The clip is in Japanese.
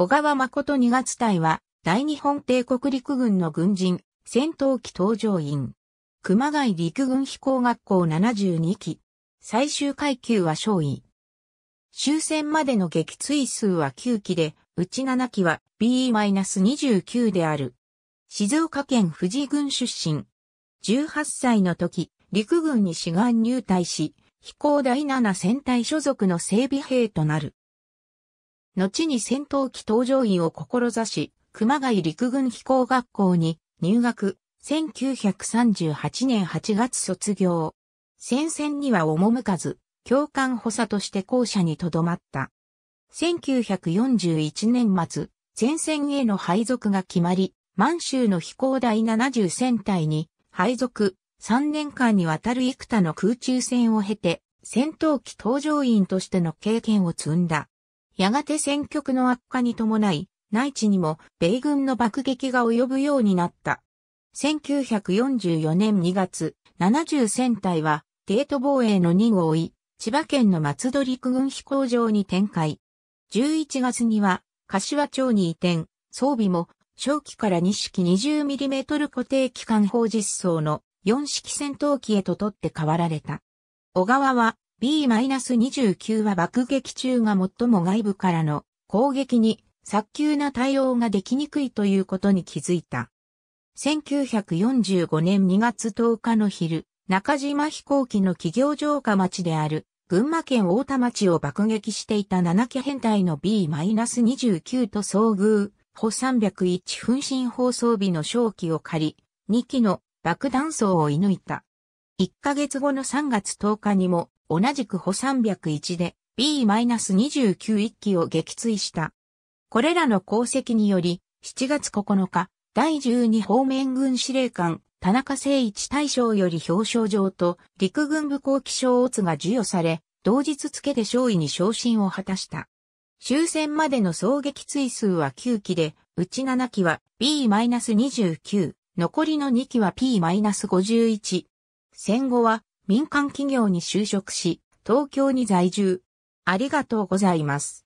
小川誠二月隊は、大日本帝国陸軍の軍人、戦闘機搭乗員。熊谷陸軍飛行学校72期。最終階級は少尉。終戦までの撃墜数は9機で、うち7機は B-29 である。静岡県富士郡出身。18歳の時、陸軍に志願入隊し、飛行第7戦隊所属の整備兵となる。後に戦闘機搭乗員を志し、熊谷陸軍飛行学校に入学、1938年8月卒業。戦線には赴かず、教官補佐として校舎に留まった。1941年末、前線への配属が決まり、満州の飛行第70戦隊に配属、3年間にわたる幾多の空中戦を経て、戦闘機搭乗員としての経験を積んだ。やがて戦局の悪化に伴い、内地にも米軍の爆撃が及ぶようになった。1944年2月、70戦隊は、帝都防衛の2を追い、千葉県の松戸陸軍飛行場に展開。11月には、柏町に移転、装備も、正規から2式 20mm 固定機関砲実装の4式戦闘機へと取って代わられた。小川は、B-29 は爆撃中が最も外部からの攻撃に早急な対応ができにくいということに気づいた。1945年2月10日の昼、中島飛行機の企業城下町である群馬県大田町を爆撃していた7機編隊の B-29 と遭遇、歩301分身放送備の正機を借り、2機の爆弾層を射抜いた。1ヶ月後の3月10日にも同じく歩301で B-29 機を撃墜した。これらの功績により、7月9日、第12方面軍司令官、田中誠一大将より表彰状と陸軍部後期賞乙が授与され、同日付で勝尉に昇進を果たした。終戦までの総撃墜数は9機で、うち7機は B-29、残りの2機は P-51。戦後は民間企業に就職し、東京に在住。ありがとうございます。